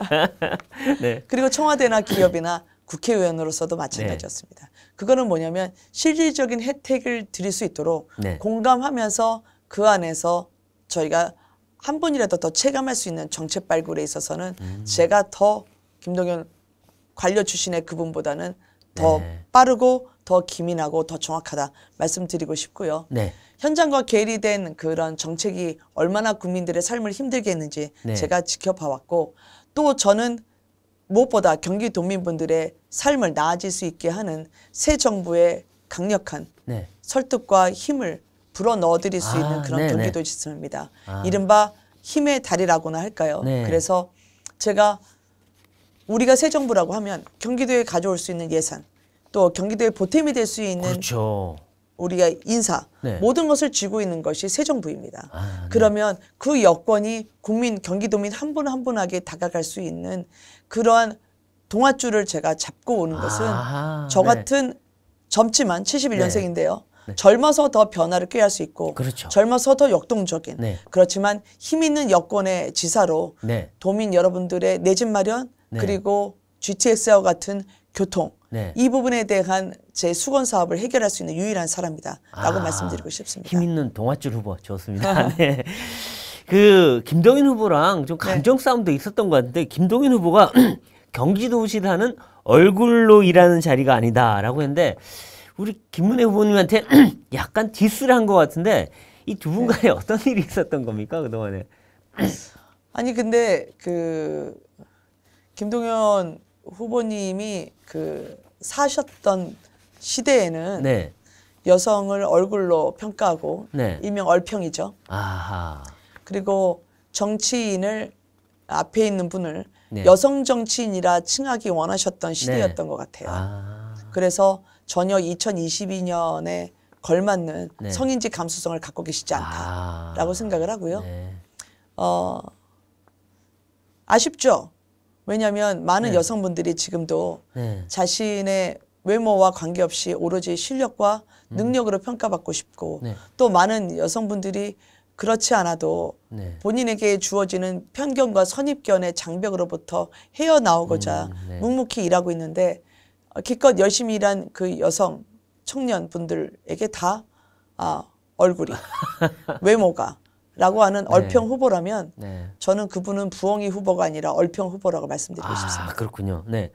네. 그리고 청와대나 기업이나 국회의원으로서도 마찬가지였습니다. 네. 그거는 뭐냐면 실질적인 혜택을 드릴 수 있도록 네. 공감하면서 그 안에서 저희가 한 분이라도 더 체감할 수 있는 정책 발굴에 있어서는 음. 제가 더 김동연 관료 출신의 그분보다는 더 네. 빠르고 더 기민하고 더 정확하다 말씀드리고 싶고요. 네. 현장과 괴리된 그런 정책이 얼마나 국민들의 삶을 힘들게 했는지 네. 제가 지켜봐 왔고 또 저는 무엇보다 경기도민분들의 삶을 나아질 수 있게 하는 새 정부의 강력한 네. 설득과 힘을 불어 넣어드릴 수 아, 있는 그런 네, 네. 경기도 지사입니다. 아. 이른바 힘의 달이라고나 할까요? 네. 그래서 제가 우리가 새 정부라고 하면 경기도에 가져올 수 있는 예산, 또 경기도의 보탬이 될 수 있는 그렇죠. 우리가 인사 네. 모든 것을 쥐고 있는 것이 새 정부입니다. 아, 네. 그러면 그 여건이 국민 경기도민 한 분 한 분에게 다가갈 수 있는 그러한 동아줄을 제가 잡고 오는 것은 아, 저 네. 같은 네. 젊지만 71년생인데요. 젊어서 더 변화를 꾀할 수 있고 그렇죠. 젊어서 더 역동적인 네. 그렇지만 힘 있는 여권의 지사로 도민 여러분들의 내 집 마련 그리고 GTX와 같은 교통 네. 이 부분에 대한 제 수건 사업을 해결할 수 있는 유일한 사람이다라고 아, 말씀드리고 싶습니다. 힘 있는 동아줄 후보 좋습니다. 네. 그 김동인 후보랑 좀 네. 감정 싸움도 있었던 것 같은데 김동인 후보가 경기도시를 는 얼굴로 일하는 자리가 아니다라고 했는데 우리 김문혜 후보님한테 약간 디스를 한 것 같은데 이 두분 네. 간에 네. 어떤 일이 있었던 겁니까 그동안에? 아니 근데 그 김동연 후보님이 그 사셨던 시대에는 네. 여성을 얼굴로 평가하고 네. 일명 얼평이죠. 아하. 그리고 정치인을 앞에 있는 분을 네. 여성 정치인이라 칭하기 원하셨던 네. 시대였던 것 같아요. 아. 그래서 전혀 2022년에 걸맞는 네. 성인지 감수성을 갖고 계시지 않다라고 아. 생각을 하고요. 네. 어, 아쉽죠. 왜냐하면 많은 네. 여성분들이 지금도 네. 자신의 외모와 관계없이 오로지 실력과 음. 능력으로 평가받고 싶고 네. 또 많은 여성분들이 그렇지 않아도 네. 본인에게 주어지는 편견과 선입견의 장벽으로부터 헤어나오고자 음. 네. 묵묵히 일하고 있는데 어, 기껏 열심히 일한 그 여성 청년분들에게 다 아, 얼굴이 외모가 라고 하는 네. 얼평 후보라면 네. 저는 그분은 부엉이 후보가 아니라 얼평 후보라고 말씀드리고 아, 싶습니다. 그렇군요. 네.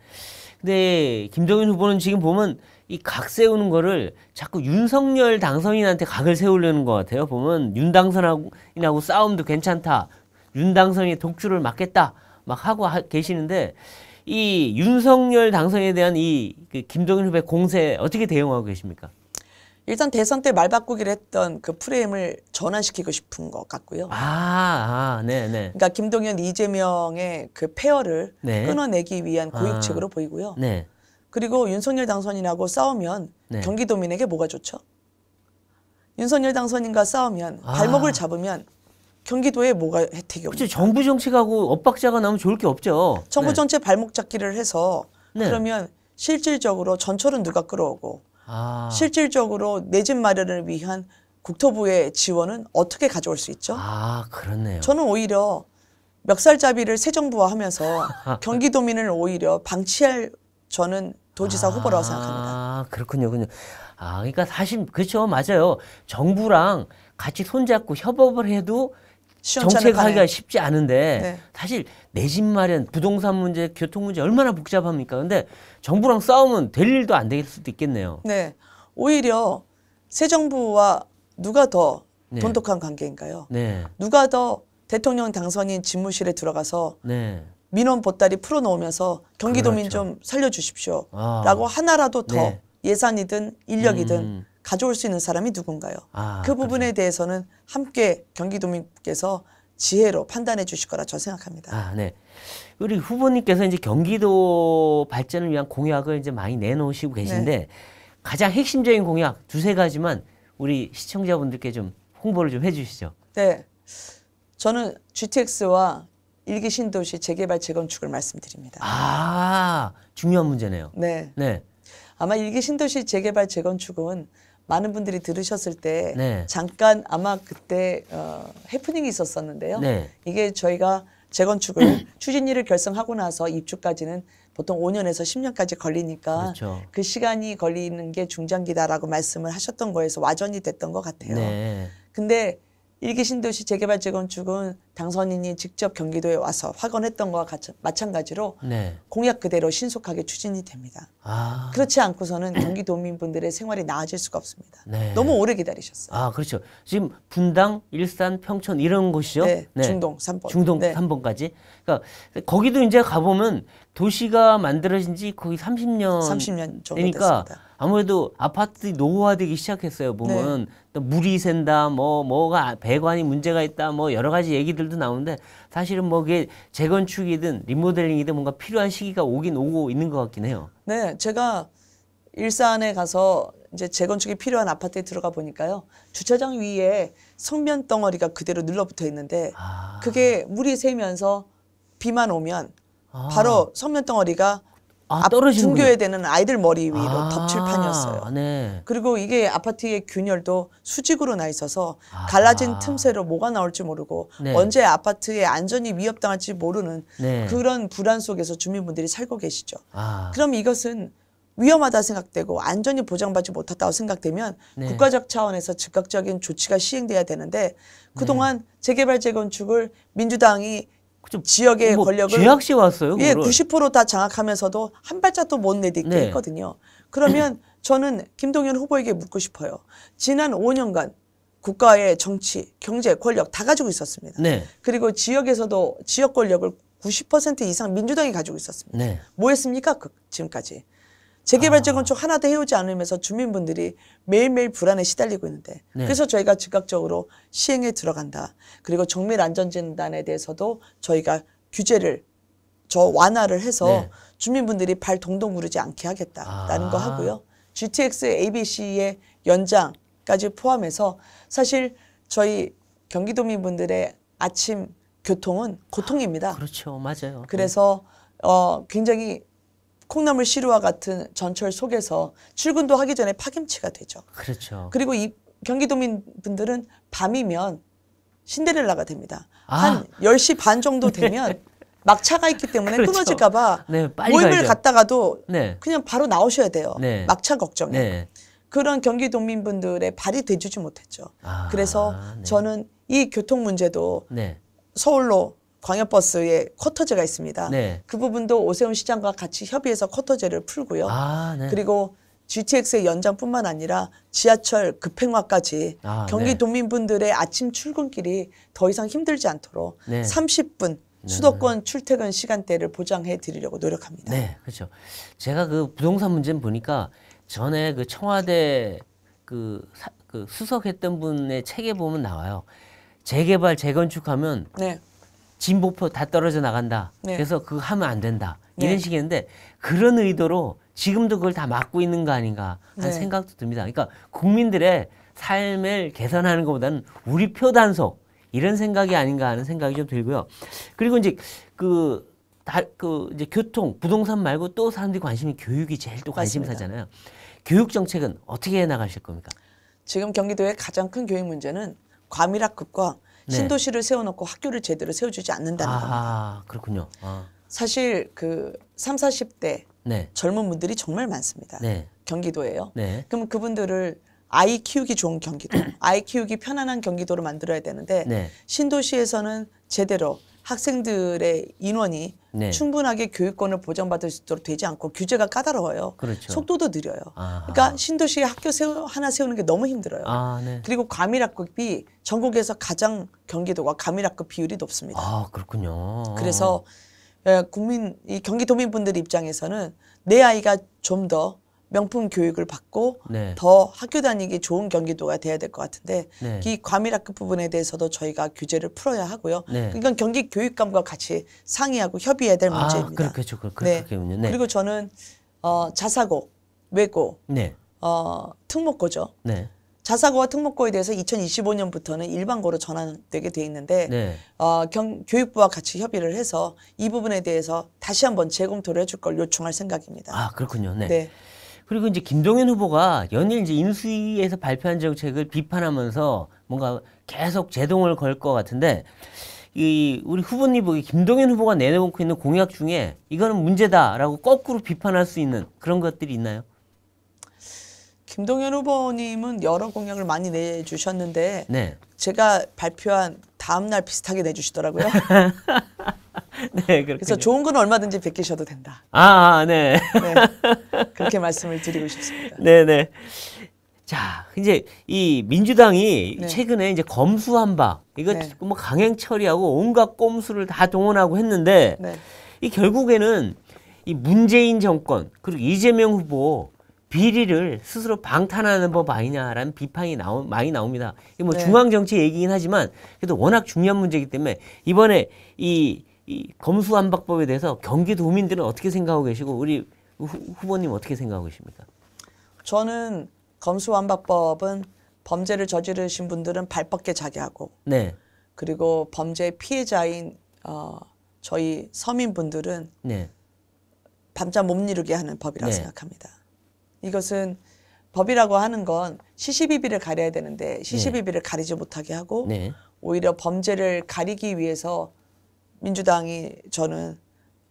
근데 김정인 후보는 지금 보면 이 각 세우는 거를 자꾸 윤석열 당선인한테 각을 세우려는 것 같아요. 보면 윤 당선인하고 싸움도 괜찮다. 윤당선이 독주를 막겠다. 막 하고 하, 계시는데 이 윤석열 당선에 대한 이그 김정인 후보의 공세 어떻게 대응하고 계십니까? 일단 대선 때 말 바꾸기를 했던 그 프레임을 전환시키고 싶은 것 같고요. 아, 아 네네. 네. 그러니까 김동연, 이재명의 그 폐허를 네. 끊어내기 위한 고육책으로 아, 보이고요. 네. 그리고 윤석열 당선인하고 싸우면 네. 경기도민에게 뭐가 좋죠? 윤석열 당선인과 싸우면 아. 발목을 잡으면 경기도에 뭐가 혜택이 없죠? 정부 정책하고 엇박자가 나면 좋을 게 없죠. 정부 정책 네. 발목 잡기를 해서 네. 그러면 실질적으로 전철은 누가 끌어오고 아. 실질적으로 내 집 마련을 위한 국토부의 지원은 어떻게 가져올 수 있죠? 아, 그렇네요. 저는 오히려 멱살잡이를 새 정부와 하면서 경기도민을 오히려 방치할 저는 도지사 아, 후보라고 생각합니다. 아, 그렇군요. 그렇군요. 아, 그러니까 사실 그렇죠. 맞아요. 정부랑 같이 손잡고 협업을 해도 정책하기가 쉽지 않은데 네. 사실 내 집 마련, 부동산 문제, 교통 문제 얼마나 복잡합니까? 근데 정부랑 싸우면 될 일도 안 될 수도 있겠네요. 네, 오히려 새 정부와 누가 더 네. 돈독한 관계인가요? 네. 누가 더 대통령 당선인 집무실에 들어가서 네. 민원 보따리 풀어놓으면서 경기도민 그렇죠. 좀 살려주십시오라고 아. 하나라도 더 네. 예산이든 인력이든 음. 가져올 수 있는 사람이 누군가요? 아, 그 부분에 그렇군 대해서는 함께 경기도민께서 지혜로 판단해 주실 거라 저는 생각합니다. 아, 네. 우리 후보님께서 이제 경기도 발전을 위한 공약을 이제 많이 내놓으시고 네. 계신데 네. 가장 핵심적인 공약 두세 가지만 우리 시청자분들께 좀 홍보를 좀 해주시죠. 네. 저는 GTX와 일기 신도시 재개발 재건축을 말씀드립니다. 아, 중요한 문제네요. 네. 네. 아마 일기 신도시 재개발 재건축은 많은 분들이 들으셨을 때 네. 잠깐 아마 그때 어, 해프닝이 있었었는데요. 네. 이게 저희가 재건축을 추진일을 결성하고 나서 입주까지는 보통 5년에서 10년까지 걸리니까 그렇죠. 그 시간이 걸리는 게 중장기다라고 말씀을 하셨던 거에서 와전이 됐던 것 같아요. 네. 근데 일기 신도시 재개발 재건축은 당선인이 직접 경기도에 와서 확언했던 것과 같이, 마찬가지로 네. 공약 그대로 신속하게 추진이 됩니다. 아. 그렇지 않고서는 경기도민분들의 생활이 나아질 수가 없습니다. 네. 너무 오래 기다리셨어요. 아 그렇죠. 지금 분당, 일산, 평촌 이런 곳이요. 네, 네, 중동 3번. 중동 네. 3번까지. 그러니까 거기도 이제 가보면 도시가 만들어진 지 거의 30년, 30년 정도 되니까 됐습니다. 아무래도 아파트 노후화되기 시작했어요. 보면 네. 또 물이 샌다, 뭐 뭐가 배관이 문제가 있다, 뭐 여러 가지 얘기들. 것들도 나오는데 사실은 뭐 그게 재건축이든 리모델링이든 뭔가 필요한 시기가 오긴 오고 있는 것 같긴 해요. 네, 제가 일산에 가서 이제 재건축이 필요한 아파트에 들어가 보니까요. 주차장 위에 성면 덩어리가 그대로 눌러붙어 있는데 아... 그게 물이 새면서 비만 오면 아... 바로 성면 덩어리가 아, 중교에 되는 아이들 머리 위로 아, 덮칠 판이었어요. 네. 그리고 이게 아파트의 균열도 수직으로 나 있어서 아, 갈라진 틈새로 뭐가 나올지 모르고 네. 언제 아파트의 안전이 위협당할지 모르는 네. 그런 불안 속에서 주민분들이 살고 계시죠. 아. 그럼 이것은 위험하다 생각되고 안전이 보장받지 못했다고 생각되면 네. 국가적 차원에서 즉각적인 조치가 시행돼야 되는데 그동안 네. 재개발 재건축을 민주당이 지역의 뭐 권력을 죄악시 왔어요. 예, 90%다 장악하면서도 한 발짝도 못 내딛게 네. 했거든요. 그러면 저는 김동연 후보에게 묻고 싶어요. 지난 5년간 국가의 정치, 경제, 권력 다 가지고 있었습니다. 네. 그리고 지역에서도 지역 권력을 90% 이상 민주당이 가지고 있었습니다. 네. 뭐 했습니까? 그, 지금까지. 재개발 재건축 하나 도 해오지 않으면서 주민분들이 매일매일 불안에 시달리고 있는데 네. 그래서 저희가 즉각적으로 시행에 들어간다. 그리고 정밀 안전진단에 대해서도 저희가 규제를 저 완화를 해서 네. 주민분들이 발 동동 구르지 않게 하겠다라는 아. 거 하고요. GTX ABC의 연장까지 포함해서 사실 저희 경기도민분들의 아침 교통은 고통입니다. 아, 그렇죠. 맞아요. 그래서 어, 굉장히 콩나물 시루와 같은 전철 속에서 출근도 하기 전에 파김치가 되죠. 그렇죠. 그리고 이 경기도민 분들은 밤이면 신데렐라가 됩니다. 아. 한 10시 반 정도 네. 되면 막차가 있기 때문에 그렇죠. 끊어질까봐 네, 모임을 가야죠. 갔다가도 네. 그냥 바로 나오셔야 돼요. 네. 막차 걱정에. 네. 그런 경기도민분들의 발이 돼주지 못했죠. 아, 그래서 네. 저는 이 교통 문제도 서울로 광역버스에 쿼터제가 있습니다. 네. 그 부분도 오세훈 시장과 같이 협의해서 쿼터제를 풀고요. 아, 네. 그리고 GTX의 연장뿐만 아니라 지하철 급행화까지 아, 네. 경기 도민분들의 아침 출근길이 더 이상 힘들지 않도록 30분 수도권 출퇴근 시간대를 보장해 드리려고 노력합니다. 네, 그렇죠. 제가 그 부동산 문제는 보니까 전에 그 청와대 그, 사, 그 수석했던 분의 책에 보면 나와요. 재개발 재건축하면 네. 진보표 다 떨어져 나간다. 네. 그래서 그거 하면 안 된다. 이런 네. 식이었는데 그런 의도로 지금도 그걸 다 막고 있는 거 아닌가 하는 네. 생각도 듭니다. 그러니까 국민들의 삶을 개선하는 것보다는 우리 표 단속 이런 생각이 아닌가 하는 생각이 좀 들고요. 그리고 이제 그, 다, 그 이제 교통, 부동산 말고 또 사람들이 관심이 교육이 제일 또 관심사잖아요. 맞습니다. 교육 정책은 어떻게 해 나가실 겁니까? 지금 경기도의 가장 큰 교육 문제는 과밀학급과 네. 신도시를 세워놓고 학교를 제대로 세워주지 않는다는 아, 겁니다. 그렇군요. 아. 사실 그 3, 40대 네. 젊은 분들이 정말 많습니다. 네. 경기도예요. 네. 그럼 그분들을 아이 키우기 좋은 경기도, 아이 키우기 편안한 경기도로 만들어야 되는데 네. 신도시에서는 제대로 학생들의 인원이 네. 충분하게 교육권을 보장받을 수 있도록 되지 않고 규제가 까다로워요. 그렇죠. 속도도 느려요. 아하. 그러니까 신도시에 학교 세우, 하나 세우는 게 너무 힘들어요. 아, 네. 그리고 과밀학급이 전국에서 가장 경기도가 과밀학급 비율이 높습니다. 아 그렇군요. 그래서 예, 국민 이 경기도민분들 입장에서는 내 아이가 좀더 명품 교육을 받고 네. 더 학교 다니기 좋은 경기도가 돼야 될 것 같은데 네. 이 과밀학급 부분에 대해서도 저희가 규제를 풀어야 하고요. 네. 그러니까 경기 교육감과 같이 상의하고 협의해야 될 아, 문제입니다. 그렇겠죠. 그렇, 네. 군요 네. 그리고 저는 어, 자사고, 외고, 네. 어, 특목고죠. 네. 자사고와 특목고에 대해서 2025년부터는 일반고로 전환되게 돼 있는데 네. 어, 경, 교육부와 같이 협의를 해서 이 부분에 대해서 다시 한번 재검토를 해줄 걸 요청할 생각입니다. 아 그렇군요. 네. 네. 그리고 이제 김동연 후보가 연일 이제 인수위에서 발표한 정책을 비판하면서 뭔가 계속 제동을 걸 것 같은데 이 우리 후보님 보기 김동연 후보가 내놓고 있는 공약 중에 이거는 문제다라고 거꾸로 비판할 수 있는 그런 것들이 있나요? 김동연 후보님은 여러 공약을 많이 내주셨는데 네. 제가 발표한 다음날 비슷하게 내주시더라고요. 네, 그렇게. 그래서 좋은 건 얼마든지 베끼셔도 된다. 아, 아, 아 네. 네. 그렇게 말씀을 드리고 싶습니다. 네, 네. 자, 이제 이 민주당이 네. 최근에 이제 검수한박 이거 네. 뭐 강행 처리하고 온갖 꼼수를 다 동원하고 했는데 네. 이 결국에는 이 문재인 정권 그리고 이재명 후보 비리를 스스로 방탄하는 법 아니냐라는 비판이 나오, 많이 나옵니다. 이뭐 네. 중앙 정치 얘기긴 하지만 그래도 워낙 중요한 문제이기 때문에 이번에 이이 검수안박법에 대해서 경기도민들은 어떻게 생각하고 계시고 우리 후, 보님 어떻게 생각하고 계십니까? 저는 검수완박법은 범죄를 저지르신 분들은 발뻗게 자게 하고 네. 그리고 범죄 피해자인 어, 저희 서민분들은 네. 밤잠 못 이루게 하는 법이라고 네. 생각합니다. 이것은 법이라고 하는 건 시시비비를 가려야 되는데 네. 시시비비를 가리지 못하게 하고 네. 오히려 범죄를 가리기 위해서 민주당이 저는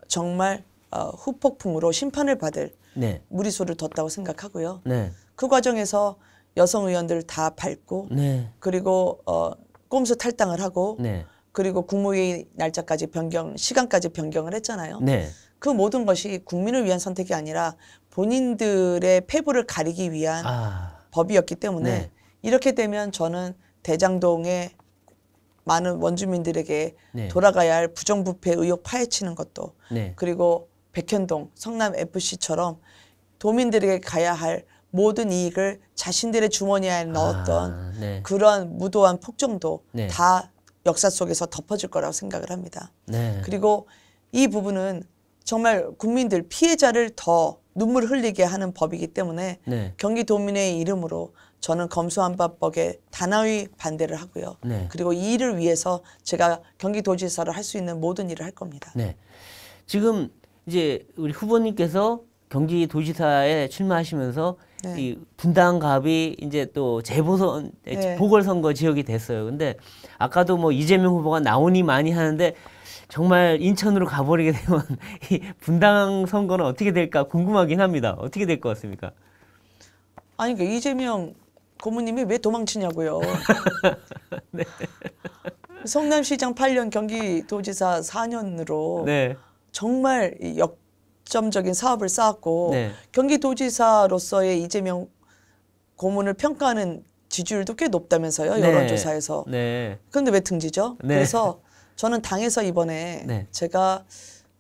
정말 어, 후폭풍으로 심판을 받을 네. 무리수를 뒀다고 생각하고요. 네. 그 과정에서 여성 의원들 다 밟고 네. 그리고 어, 꼼수 탈당을 하고 네. 그리고 국무회의 날짜까지 변경 시간까지 변경을 했잖아요. 네. 그 모든 것이 국민을 위한 선택이 아니라 본인들의 패부를 가리기 위한 아. 법이었기 때문에 네. 이렇게 되면 저는 대장동의 많은 원주민들에게 네. 돌아가야 할 부정부패 의혹 파헤치는 것도 네. 그리고 백현동 성남 FC처럼 도민들에게 가야 할 모든 이익을 자신들의 주머니에 아, 넣었던 아, 네. 그런 무도한 폭정도 네. 다 역사 속에서 덮어질 거라고 생각을 합니다. 네. 그리고 이 부분은 정말 국민들 피해자를 더 눈물 흘리게 하는 법이기 때문에 네. 경기도민의 이름으로 저는 검수안박법에 단아위 반대를 하고요. 네. 그리고 이 일을 위해서 제가 경기도지사를 할 수 있는 모든 일을 할 겁니다. 네. 지금 이제 우리 후보님께서 경기도지사에 출마하시면서 네. 이 분당갑이 이제 또 재보선 네. 보궐선거 지역이 됐어요. 근데 아까도 뭐 이재명 후보가 나오니 많이 하는데 정말 인천으로 가버리게 되면 이 분당 선거는 어떻게 될까 궁금하긴 합니다. 어떻게 될 것 같습니까? 아니 그 그러니까 이재명 고모님이 왜 도망치냐고요. 네. 성남시장 8년, 경기도지사 4년으로 네. 정말 역점적인 사업을 쌓았고 네. 경기도지사로서의 이재명 고문을 평가하는 지지율도 꽤 높다면서요 네. 여론조사에서. 네. 그런데 왜 등지죠? 네. 그래서 저는 당에서 이번에 제가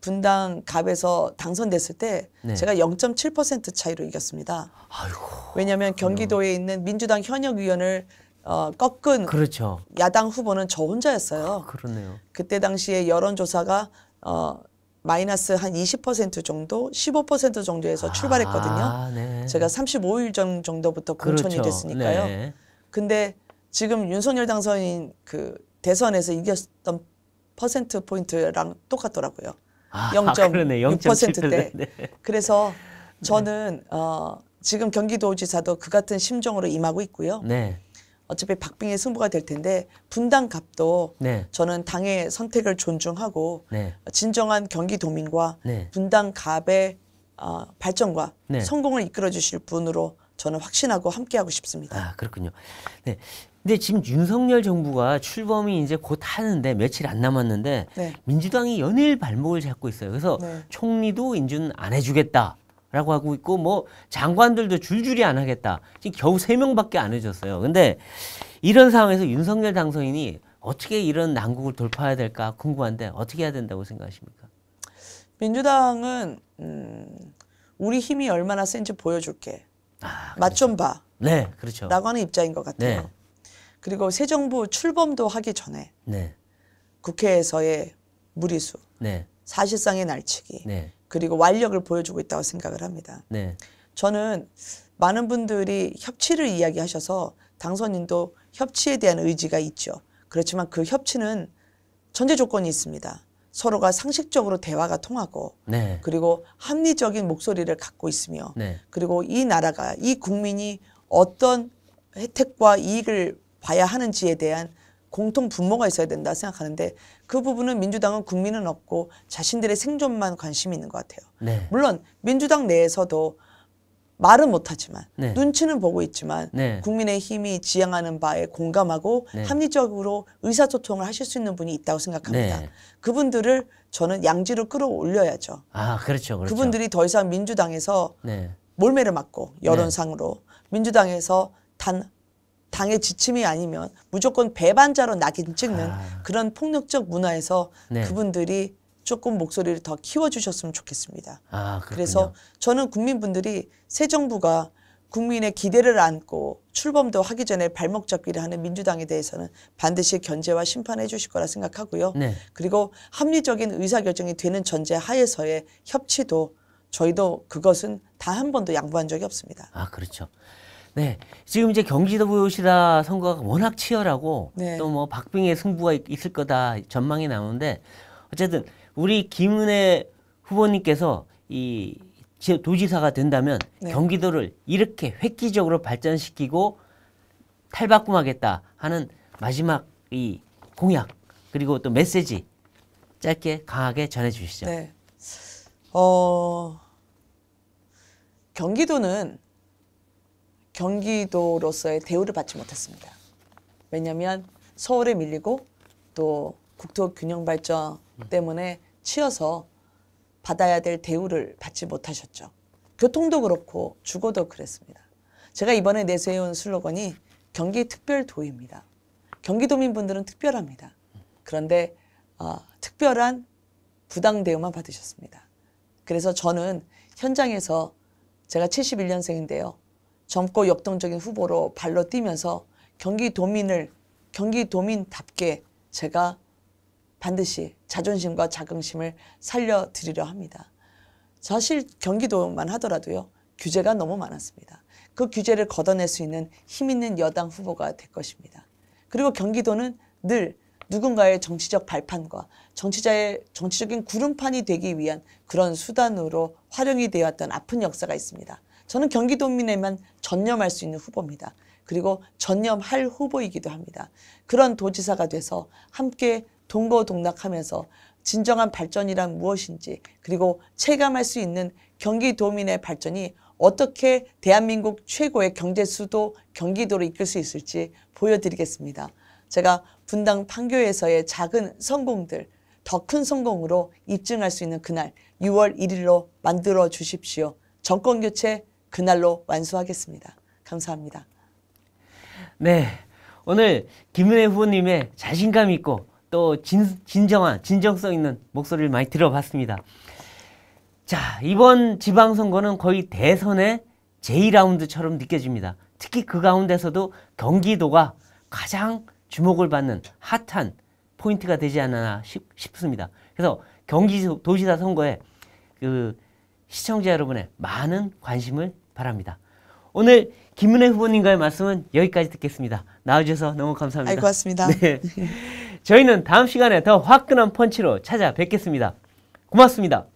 분당 갑에서 당선됐을 때 네. 제가 0.7% 차이로 이겼습니다. 아이고. 왜냐하면 경기도에 있는 민주당 현역 의원을 어, 꺾은 그렇죠. 야당 후보는 저 혼자였어요. 아, 그러네요. 그때 당시에 여론조사가 어, 마이너스 한 20% 정도, 15% 정도에서 출발했거든요. 아, 네. 제가 35일 전 정도부터 공천이 그렇죠. 됐으니까요. 네. 근데 지금 윤석열 당선인 그 대선에서 이겼던 퍼센트 포인트랑 똑같더라고요. 아, 0.6%대. 아, 그래서 저는 어, 지금 경기도지사도 그 같은 심정으로 임하고 있고요. 네. 어차피 박빙의 승부가 될 텐데 분당갑도 네. 저는 당의 선택을 존중하고 네. 진정한 경기도민과 네. 분당갑의 어, 발전과 네. 성공을 이끌어 주실 분으로 저는 확신하고 함께하고 싶습니다. 아 그렇군요. 네, 근데 지금 윤석열 정부가 출범이 이제 곧 하는데 며칠 안 남았는데 네. 민주당이 연일 발목을 잡고 있어요. 그래서 네. 총리도 인준 안 해주겠다. 라고 하고 있고 뭐 장관들도 줄줄이 안 하겠다. 지금 겨우 세 명밖에 안 해줬어요. 근데 이런 상황에서 윤석열 당선인이 어떻게 이런 난국을 돌파해야 될까 궁금한데 어떻게 해야 된다고 생각하십니까? 민주당은 음, 우리 힘이 얼마나 센지 보여줄게. 아, 맞좀 그렇죠. 봐. 네, 그렇죠. 라고 하는 입장인 것 같아요. 네. 그리고 새 정부 출범도 하기 전에 네. 국회에서의 무리수, 네. 사실상의 날치기, 네. 그리고 완력을 보여주고 있다고 생각을 합니다. 네. 저는 많은 분들이 협치를 이야기하셔서 당선인도 협치에 대한 의지가 있죠. 그렇지만 그 협치는 전제 조건이 있습니다. 서로가 상식적으로 대화가 통하고 네. 그리고 합리적인 목소리를 갖고 있으며 네. 그리고 이 나라가 이 국민이 어떤 혜택과 이익을 봐야 하는지에 대한 공통 분모가 있어야 된다 생각하는데 그 부분은 민주당은 국민은 없고 자신들의 생존만 관심이 있는 것 같아요. 네. 물론 민주당 내에서도 말은 못하지만 네. 눈치는 보고 있지만 네. 국민의 힘이 지향하는 바에 공감하고 네. 합리적으로 의사소통을 하실 수 있는 분이 있다고 생각합니다. 네. 그분들을 저는 양지로 끌어올려야죠. 아 그렇죠, 그렇죠. 그분들이 더 이상 민주당에서 네. 몰매를 맞고 네. 여론상으로 민주당에서 단 당의 지침이 아니면 무조건 배반자로 낙인 찍는 아. 그런 폭력적 문화에서 네. 그분들이 조금 목소리를 더 키워주셨으면 좋겠습니다. 아, 그래서 저는 국민분들이 새 정부가 국민의 기대를 안고 출범도 하기 전에 발목 잡기를 하는 민주당에 대해서는 반드시 견제와 심판해 주실 거라 생각하고요. 네. 그리고 합리적인 의사결정이 되는 전제 하에서의 협치도 저희도 그것은 단한 번도 양보한 적이 없습니다. 아, 그렇죠. 네. 지금 이제 경기도시라 선거가 워낙 치열하고 네. 또뭐 박빙의 승부가 있, 을 거다 전망이 나오는데 어쨌든 우리 김은혜 후보님께서 이 도지사가 된다면 네. 경기도를 이렇게 획기적으로 발전시키고 탈바꿈하겠다 하는 마지막 이 공약 그리고 또 메시지 짧게 강하게 전해 주시죠. 네. 어 경기도는 경기도로서의 대우를 받지 못했습니다. 왜냐하면 서울에 밀리고 또 국토 균형 발전 때문에 치여서 받아야 될 대우를 받지 못하셨죠. 교통도 그렇고 주거도 그랬습니다. 제가 이번에 내세운 슬로건이 경기 특별도입니다. 경기도민분들은 특별합니다. 그런데 어, 특별한 부당 대우만 받으셨습니다. 그래서 저는 현장에서 제가 71년생인데요. 젊고 역동적인 후보로 발로 뛰면서 경기도민을 경기도민답게 제가 반드시 자존심과 자긍심을 살려드리려 합니다. 사실 경기도만 하더라도요. 규제가 너무 많았습니다. 그 규제를 걷어낼 수 있는 힘 있는 여당 후보가 될 것입니다. 그리고 경기도는 늘 누군가의 정치적 발판과 정치자의 정치적인 구름판이 되기 위한 그런 수단으로 활용이 되었던 아픈 역사가 있습니다. 저는 경기도민에만 전념할 수 있는 후보입니다. 그리고 전념할 후보이기도 합니다. 그런 도지사가 돼서 함께 동거동락하면서 진정한 발전이란 무엇인지 그리고 체감할 수 있는 경기도민의 발전이 어떻게 대한민국 최고의 경제수도 경기도를 이끌 수 있을지 보여드리겠습니다. 제가 분당 판교에서의 작은 성공들 더 큰 성공으로 입증할 수 있는 그날 6월 1일로 만들어 주십시오. 정권교체 그날로 완수하겠습니다. 감사합니다. 네. 오늘 김은혜 후보님의 자신감 있고 또 진, 진정한 진정성 있는 목소리를 많이 들어봤습니다. 자, 이번 지방선거는 거의 대선의 제2라운드처럼 느껴집니다. 특히 그 가운데서도 경기도가 가장 주목을 받는 핫한 포인트가 되지 않나 싶, 습니다 그래서 경기도지사 선거에 그 시청자 여러분의 많은 관심을 바랍니다. 오늘 김은혜 후보님과의 말씀은 여기까지 듣겠습니다. 나와주셔서 너무 감사합니다. 아이, 고맙습니다. 네. 저희는 다음 시간에 더 화끈한 펀치로 찾아뵙겠습니다. 고맙습니다.